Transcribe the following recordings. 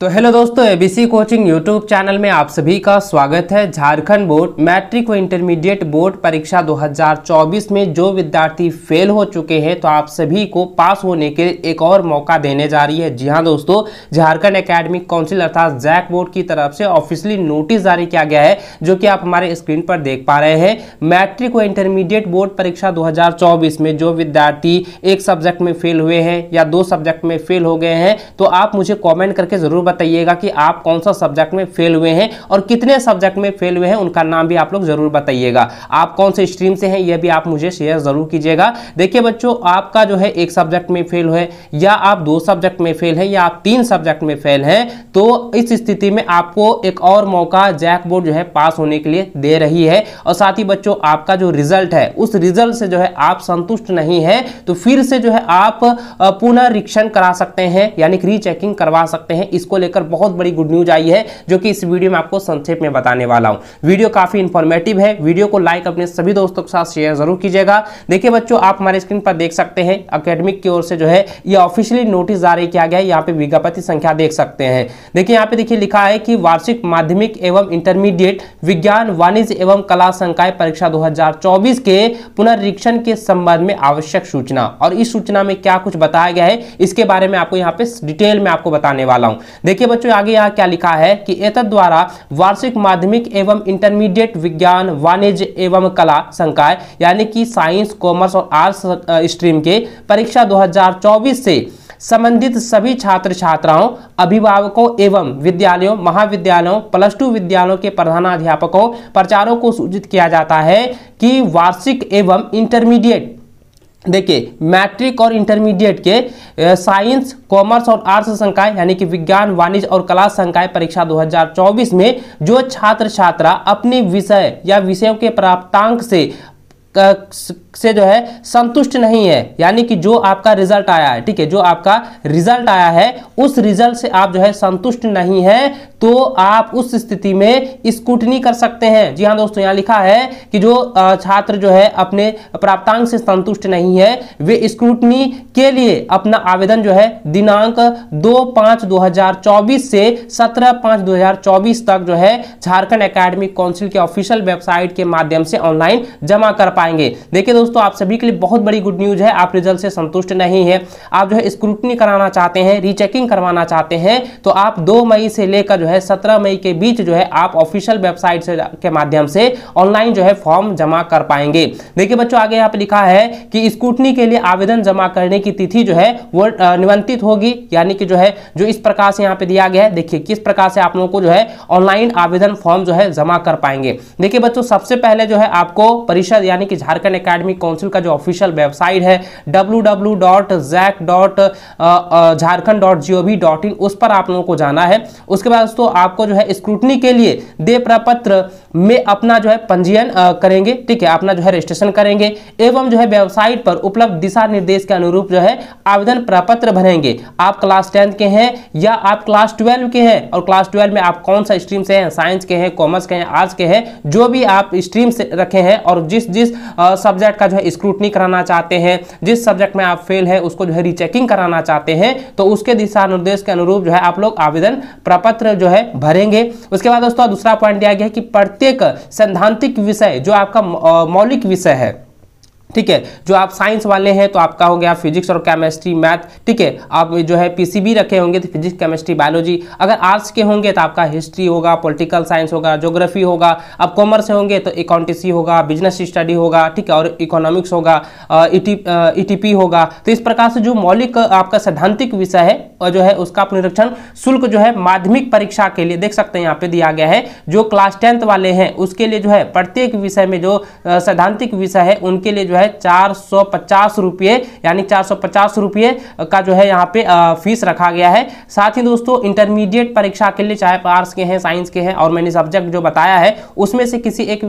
तो हेलो दोस्तों ABC coaching YouTube channel में आप सभी का स्वागत है झारखंड बोर्ड मैट्रिक व इंटरमीडिएट बोर्ड परीक्षा 2024 में जो विद्यार्थी फेल हो चुके हैं तो आप सभी को पास होने के एक और मौका देने जा रही है जी हाँ दोस्तों झारखंड एकेडमिक काउंसिल अर्थात जैक बोर्ड की तरफ से ऑफिशियली नोटिस जारी किया गया है जो कि आप हमारे स्क्रीन पर देख पा रहे हैं मैट्रिक व इंटरमीडिएट बोर्ड परीक्षा दो में जो विद्यार्थी एक सब्जेक्ट में फेल हुए हैं या दो सब्जेक्ट में फेल हो गए हैं तो आप मुझे कॉमेंट करके जरूर बताइएगा कि आप कौन सा सब्जेक्ट में फेल हुए हैं और कितने सब्जेक्ट में फेल हुए हैं उनका नाम भी आप लोग जरूर बताइएगा आप कौन से स्ट्रीम से हैं यह भी आप मुझे शेयर जरूर कीजिएगा देखिए बच्चों आपका जो है एक सब्जेक्ट में फेल हुए या आप दो सब्जेक्ट में फेल हैं या आप तीन सब्जेक्ट में फेल हैं तो इस स्थिति में आपको एक और मौका जैक बोर्ड जो है पास होने के लिए दे रही है और साथ ही बच्चों आपका जो रिजल्ट है उस रिजल्ट से जो है आप संतुष्ट नहीं है तो फिर से जो है आप पुनरीक्षण करा सकते हैं यानी रीचेकिंग करवा सकते हैं इसको लेकर बहुत बड़ी गुड न्यूज आई है जो कि इस वीडियो में आपको संक्षेप में बताने वाला हूँ वीडियो काफी इन्फॉर्मेटिव है वीडियो को लाइक अपने सभी दोस्तों के साथ शेयर जरूर कीजिएगा देखिए बच्चों आप हमारे स्क्रीन पर देख सकते हैं अकेडमिक की ओर से जो है ये ऑफिशियली नोटिस जारी किया गया है यहाँ पे विज्ञापति संख्या देख सकते हैं देखिए यहाँ पे देखिए लिखा है कि वार्षिक माध्यमिक एवं इंटरमीडिएट विज्ञान वाणिज्य एवं कला संकाय परीक्षा दो के पुनरीक्षण के संबंध में आवश्यक सूचना और इस सूचना में क्या कुछ बताया गया है इसके बारे में आपको यहाँ पे डिटेल में आपको बताने वाला हूँ देखिए बच्चों आगे यहाँ क्या लिखा है कि एतद द्वारा वार्षिक माध्यमिक एवं इंटरमीडिएट विज्ञान वाणिज्य एवं कला संकाय यानी कि साइंस कॉमर्स और आर्ट्स स्ट्रीम के परीक्षा 2024 से संबंधित सभी छात्र छात्राओं अभिभावकों एवं विद्यालयों महाविद्यालयों प्लस टू विद्यालयों के प्रधानाध्यापकों प्रचारों को सूचित किया जाता है कि वार्षिक एवं इंटरमीडिएट देखिए मैट्रिक और इंटरमीडिएट के साइंस कॉमर्स और आर्ट्स संकाय यानी कि विज्ञान वाणिज्य और कला संकाय परीक्षा 2024 में जो छात्र छात्रा अपने विषय या विषयों के प्राप्तांक से से जो है संतुष्ट नहीं है यानी कि जो आपका रिजल्ट आया है ठीक है जो आपका रिजल्ट आया है उस रिजल्ट से आप जो है संतुष्ट नहीं है तो आप उस स्थिति में स्कूटनी कर सकते हैं जी हाँ दोस्तों यहां लिखा है कि जो छात्र जो है अपने प्राप्तांक से संतुष्ट नहीं है वे स्कूटनी के लिए अपना आवेदन जो है दिनांक दो पांच दो हजार चौबीस से सत्रह पांच दो हजार चौबीस तक जो है झारखंड अकेडमिक काउंसिल के ऑफिशियल वेबसाइट के माध्यम से ऑनलाइन जमा कर पाएंगे देखिए दोस्तों आप सभी के लिए बहुत बड़ी गुड न्यूज है आप रिजल्ट से संतुष्ट नहीं है आप जो है स्क्रूटनी कराना चाहते हैं रीचेकिंग करवाना चाहते हैं तो आप दो मई से लेकर जो है सत्रह मई के बीच जो है आप ऑफिशियल वेबसाइट के माध्यम से ऑनलाइन जो है फॉर्म जमा कर पाएंगे देखिए बच्चों आगे यहाँ पर लिखा है कि स्कूटनी के लिए आवेदन जमा करने की तिथि जो है वो निबंधित होगी यानी कि जो है जो इस प्रकार से यहाँ पे दिया गया है देखिए किस प्रकार से आप लोगों को जो है ऑनलाइन आवेदन फॉर्म जो है जमा कर पाएंगे देखिए बच्चों सबसे पहले जो है आपको परिषद यानी कि झारखंड एकेडमी काउंसिल का जो ऑफिशियल वेबसाइट है uh, uh, डब्ल्यू उस पर आप लोगों को जाना है उसके बाद दोस्तों आपको जो है स्क्रूटनी के लिए दे प्रपत्र में अपना जो है पंजीयन करेंगे ठीक है अपना जो है रजिस्ट्रेशन करेंगे एवं जो है वेबसाइट पर उपलब्ध दिशा निर्देश के अनुरूप जो है आवेदन प्रपत्र भरेंगे आप क्लास टेंथ के हैं या आप क्लास ट्वेल्व के हैं और क्लास ट्वेल्व में आप कौन सा स्ट्रीम से हैं साइंस के हैं कॉमर्स के हैं आर्ट्स के हैं जो भी आप स्ट्रीम से रखे हैं और जिस जिस सब्जेक्ट का जो है स्क्रूटनी कराना चाहते हैं जिस सब्जेक्ट में आप फेल हैं उसको जो है रिचेकिंग कराना चाहते हैं तो उसके दिशा निर्देश के अनुरूप जो है आप लोग आवेदन प्रपत्र जो है भरेंगे उसके बाद दोस्तों दूसरा पॉइंट दिया गया कि प्रत्येक एक सैद्धांतिक विषय जो आपका मौलिक विषय है ठीक है जो आप साइंस वाले हैं तो आपका हो गया फिजिक्स और केमिस्ट्री मैथ ठीक है आप जो है पीसीबी रखे होंगे तो फिजिक्स केमिस्ट्री बायोलॉजी अगर आर्ट्स के होंगे तो आपका हिस्ट्री होगा पॉलिटिकल साइंस होगा ज्योग्राफी होगा आप कॉमर्स से होंगे तो अकाउंटेंसी होगा बिजनेस स्टडी होगा ठीक है और इकोनॉमिक्स होगा ई टी e e होगा तो इस प्रकार से जो मौलिक आपका सैद्धांतिक विषय है और जो है उसका निरीक्षण शुल्क जो है माध्यमिक परीक्षा के लिए देख सकते हैं यहाँ पे दिया गया है जो क्लास टेंथ वाले हैं उसके लिए जो है प्रत्येक विषय में जो सैद्धांतिक विषय है उनके लिए जो है चार सौ पचास रुपये यानी चार सौ पचास रुपये का जो है यहाँ पे फीस रखा गया है साथ ही दोस्तों इंटरमीडिएट परीक्षा के लिए चाहे आर्ट्स के हैं साइंस के हैं और मैंने सब्जेक्ट जो बताया है उसमें से किसी एक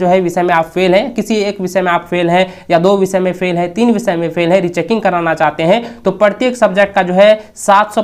जो है विषय में आप फेल हैं किसी एक विषय में आप फेल हैं या दो विषय में फेल हैं तीन विषय में फेल हैं रिचेकिंग कराना चाहते हैं तो प्रत्येक सब्जेक्ट का जो है सात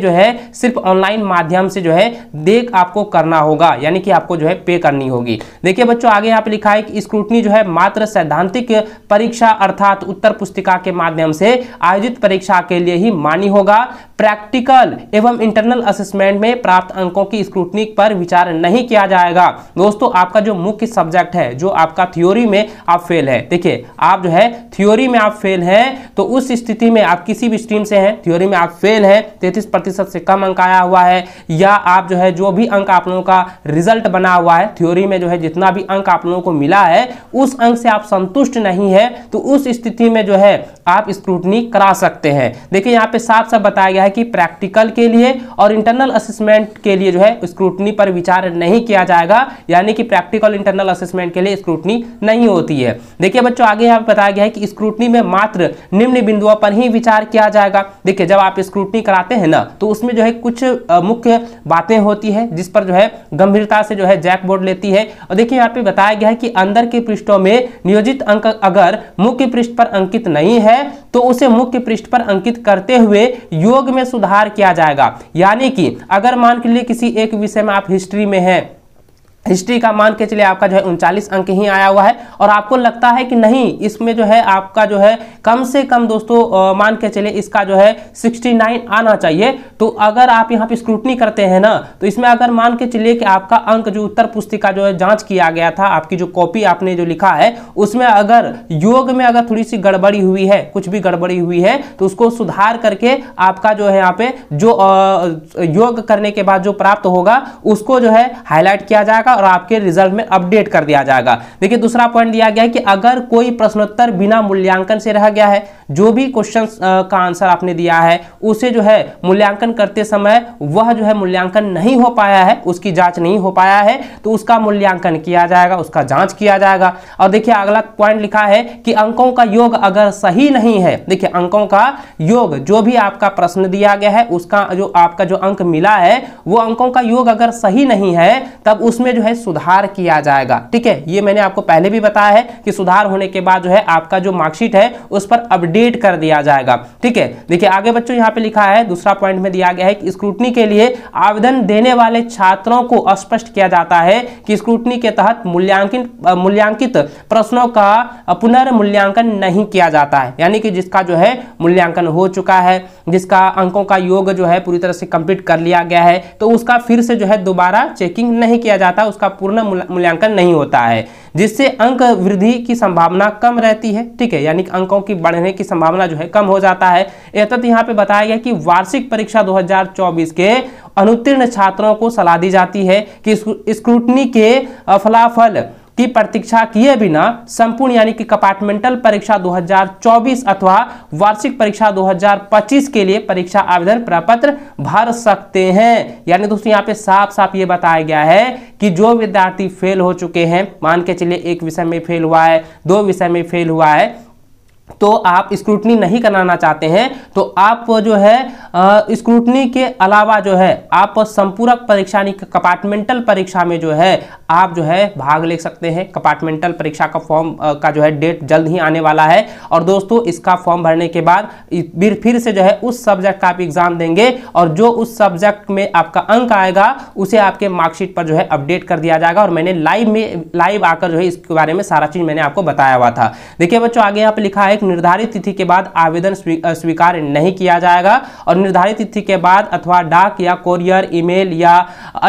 जो है सिर्फ ऑनलाइन माध्यम से जो है देख आपको करना होगा यानी कि आपको जो है पे करनी होगी देखिए बच्चों आगे यहाँ पे लिखा है कि स्क्रूटनी जो है मात्र सैद्धांतिक परीक्षा अर्थात उत्तर पुस्तिका के माध्यम से आयोजित परीक्षा के लिए ही मान्य होगा प्रैक्टिकल एवं इंटरनल असेसमेंट में प्राप्त अंकों की स्क्रूटनी पर विचार नहीं किया जाएगा दोस्तों आपका जो मुख्य सब्जेक्ट है जो आपका थ्योरी में आप फेल है देखिए आप जो है थ्योरी में आप फेल हैं तो उस स्थिति में आप किसी भी स्ट्रीम से हैं थ्योरी में आप फेल हैं तैतीस प्रतिशत से कम अंक आया हुआ है या आप जो है जो भी अंक आप लोगों का रिजल्ट बना हुआ है थ्योरी में जो है जितना भी अंक आप लोगों को मिला है उस अंक से आप संतुष्ट नहीं है तो उस स्थिति में जो है आप स्क्रूटनी करा सकते हैं देखिए यहाँ पे साफ साफ बताया गया है कि प्रैक्टिकल के लिए और इंटरनल असेसमेंट के लिए जो है स्क्रूटनी पर विचार नहीं किया जाएगा यानी कि प्रैक्टिकल इंटरनल असेसमेंट के लिए स्क्रूटनी नहीं होती है देखिए बच्चों आगे यहाँ पर बताया गया है कि स्क्रूटनी में मात्र निम्न बिंदुओं पर ही विचार किया जाएगा देखिए जब आप स्क्रूटनी कराते हैं ना तो उसमें जो है कुछ मुख्य बातें होती है जिस पर जो है गंभीरता से जो है जैक बोर्ड लेती है और देखिए यहाँ पे बताया गया है कि अंदर के पृष्ठों में नियोजित अंक अगर मुख्य पृष्ठ पर अंकित नहीं है तो उसे मुख्य पृष्ठ पर अंकित करते हुए योग में सुधार किया जाएगा यानी कि अगर मान के लिए किसी एक विषय में आप हिस्ट्री में हैं हिस्ट्री का मान के चलिए आपका जो है उनचालीस अंक ही आया हुआ है और आपको लगता है कि नहीं इसमें जो है आपका जो है कम से कम दोस्तों मान के चलिए इसका जो है 69 आना चाहिए तो अगर आप यहाँ पे स्क्रूटनी करते हैं ना तो इसमें अगर मान के चलिए कि आपका अंक जो उत्तर पुस्तिका जो है जांच किया गया था आपकी जो कॉपी आपने जो लिखा है उसमें अगर योग में अगर थोड़ी सी गड़बड़ी हुई है कुछ भी गड़बड़ी हुई है तो उसको सुधार करके आपका जो है यहाँ पे जो योग करने के बाद जो प्राप्त होगा उसको जो है हाईलाइट किया जाएगा जाएगा और आपके रिजल्ट में अपडेट कर दिया जाएगा देखिए दूसरा पॉइंट दिया गया है कि अगर कोई प्रश्नोत्तर बिना मूल्यांकन से रह गया है जो भी क्वेश्चन का आंसर आपने दिया है उसे जो है मूल्यांकन करते समय वह जो है मूल्यांकन नहीं हो पाया है उसकी जांच नहीं हो पाया है तो उसका मूल्यांकन किया जाएगा उसका जांच किया जाएगा और देखिए अगला पॉइंट लिखा है कि अंकों का योग अगर सही नहीं है देखिए अंकों का योग जो भी आपका प्रश्न दिया गया है उसका जो आपका जो अंक मिला है वो अंकों का योग अगर सही नहीं है तब उसमें जो है सुधार किया जाएगा ठीक है ये मैंने आपको पहले भी बताया है कि सुधार होने के बाद जो है आपका जो मार्कशीट है उस पर अपडेट कर दिया जाएगा ठीक है देखिए आगे बच्चों यहाँ पे लिखा है दूसरा पॉइंट में दिया गया है कि स्क्रूटनी के लिए आवेदन देने वाले छात्रों को स्पष्ट किया जाता है कि स्क्रूटनी के तहत मूल्यांकित मूल्यांकित प्रश्नों का पुनर्मूल्यांकन नहीं किया जाता है यानी कि जिसका जो है मूल्यांकन हो चुका है जिसका अंकों का योग जो है पूरी तरह से कंप्लीट कर लिया गया है तो उसका फिर से जो है दोबारा चेकिंग नहीं किया जाता उसका पूर्ण मूल्यांकन नहीं होता है जिससे अंक वृद्धि की संभावना कम रहती है ठीक है यानी अंकों की बढ़ने की संभावना जो है कम हो जाता है एतत यहाँ पे बताया गया कि वार्षिक परीक्षा 2024 के अनुत्तीर्ण छात्रों को सलाह दी जाती है कि स्क्रूटनी के फलाफल की प्रतीक्षा किए बिना संपूर्ण यानी कि कंपार्टमेंटल परीक्षा 2024 अथवा वार्षिक परीक्षा 2025 के लिए परीक्षा आवेदन प्रपत्र भर सकते हैं यानी दोस्तों यहाँ पे साफ साफ ये बताया गया है कि जो विद्यार्थी फेल हो चुके हैं मान के चलिए एक विषय में फेल हुआ है दो विषय में फेल हुआ है तो आप स्क्रूटनी नहीं कराना चाहते हैं तो आप जो है स्क्रूटनी के अलावा जो है आप संपूरक परीक्षा यानी कंपार्टमेंटल परीक्षा में जो है आप जो है भाग ले सकते हैं कंपार्टमेंटल परीक्षा का फॉर्म का जो है डेट जल्द ही आने वाला है और दोस्तों इसका फॉर्म भरने के बाद फिर से जो है उस सब्जेक्ट का आप एग्ज़ाम देंगे और जो उस सब्जेक्ट में आपका अंक आएगा उसे आपके मार्कशीट पर जो है अपडेट कर दिया जाएगा और मैंने लाइव में लाइव आकर जो है इसके बारे में सारा चीज़ मैंने आपको बताया हुआ था देखिए बच्चों आगे यहाँ पर लिखा है निर्धारित तिथि के बाद आवेदन स्वीकार नहीं किया जाएगा और निर्धारित तिथि के बाद अथवा डाक या कोरियर ईमेल या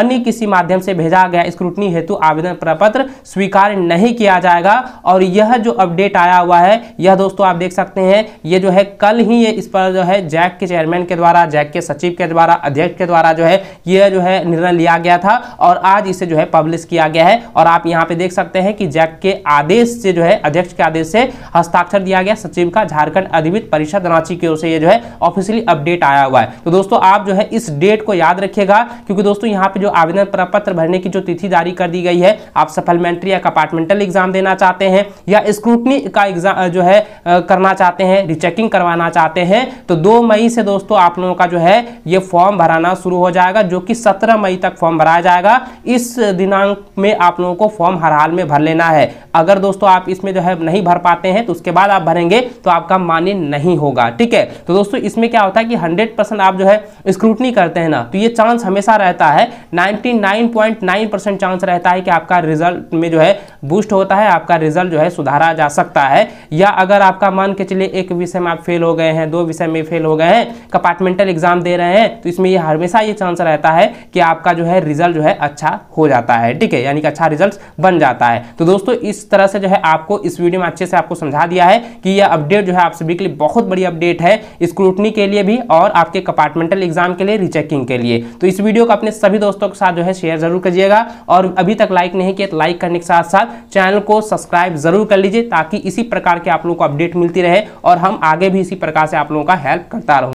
अन्य किसी माध्यम से भेजा गया स्क्रूटनी हेतु हेतु तो आवेदन प्रपत्र स्वीकार नहीं किया जाएगा और यह जो अपडेट आया हुआ है यह दोस्तों आप देख सकते हैं यह जो है कल ही ये इस पर जो है जैक के चेयरमैन के द्वारा जैक के सचिव के द्वारा अध्यक्ष के द्वारा जो है यह जो है निर्णय लिया गया था और आज इसे जो है पब्लिश किया गया है और आप यहां पे देख सकते हैं कि जैक के आदेश से जो है अध्यक्ष के आदेश से हस्ताक्षर दिया गया सचिव का झारखंड अधिवित परिषद रांची की ओर से यह जो है ऑफिशियली अपडेट आया हुआ है तो दोस्तों आप जो है इस डेट को याद रखिएगा क्योंकि दोस्तों यहाँ पे जो आवेदन प्रपत्र भरने की जो तिथि जारी कर दी दी गई है आप सप्लीमेंट्री या कंपार्टमेंटल एग्जाम देना चाहते हैं या स्क्रूटनी का एग्जाम जो है करना चाहते हैं रिचेकिंग करवाना चाहते हैं तो दो मई से दोस्तों आप लोगों का जो है ये फॉर्म भराना शुरू हो जाएगा जो कि सत्रह मई तक फॉर्म भराया जाएगा इस दिनांक में आप लोगों को फॉर्म हर हाल में भर लेना है अगर दोस्तों आप इसमें जो है नहीं भर पाते हैं तो उसके बाद आप भरेंगे तो आपका मान्य नहीं होगा ठीक है तो दोस्तों इसमें क्या होता है कि हंड्रेड परसेंट आप जो है स्क्रूटनी करते हैं ना तो ये चांस हमेशा रहता है नाइन्टी परसेंट चांस रहता है सकता है कि आपका रिजल्ट में जो है बूस्ट होता है आपका रिजल्ट जो है सुधारा जा सकता है या अगर आपका मान के चलिए एक विषय में आप फेल हो गए हैं दो विषय में फेल हो गए हैं कंपार्टमेंटल एग्जाम दे रहे हैं तो इसमें ये हमेशा ये चांस रहता है कि आपका जो है रिजल्ट जो है अच्छा हो जाता है ठीक है यानी कि अच्छा रिजल्ट बन जाता है तो दोस्तों इस तरह से जो है आपको इस वीडियो में अच्छे से आपको समझा दिया है कि यह अपडेट जो है आप सभी के लिए बहुत बड़ी अपडेट है स्क्रूटनी के लिए भी और आपके कंपार्टमेंटल एग्जाम के लिए रिचेकिंग के लिए तो इस वीडियो को अपने सभी दोस्तों के साथ जो है शेयर जरूर कीजिएगा और अभी अभी तक लाइक नहीं किया तो लाइक करने के साथ साथ चैनल को सब्सक्राइब जरूर कर लीजिए ताकि इसी प्रकार के आप लोगों को अपडेट मिलती रहे और हम आगे भी इसी प्रकार से आप लोगों का हेल्प करता रहूँ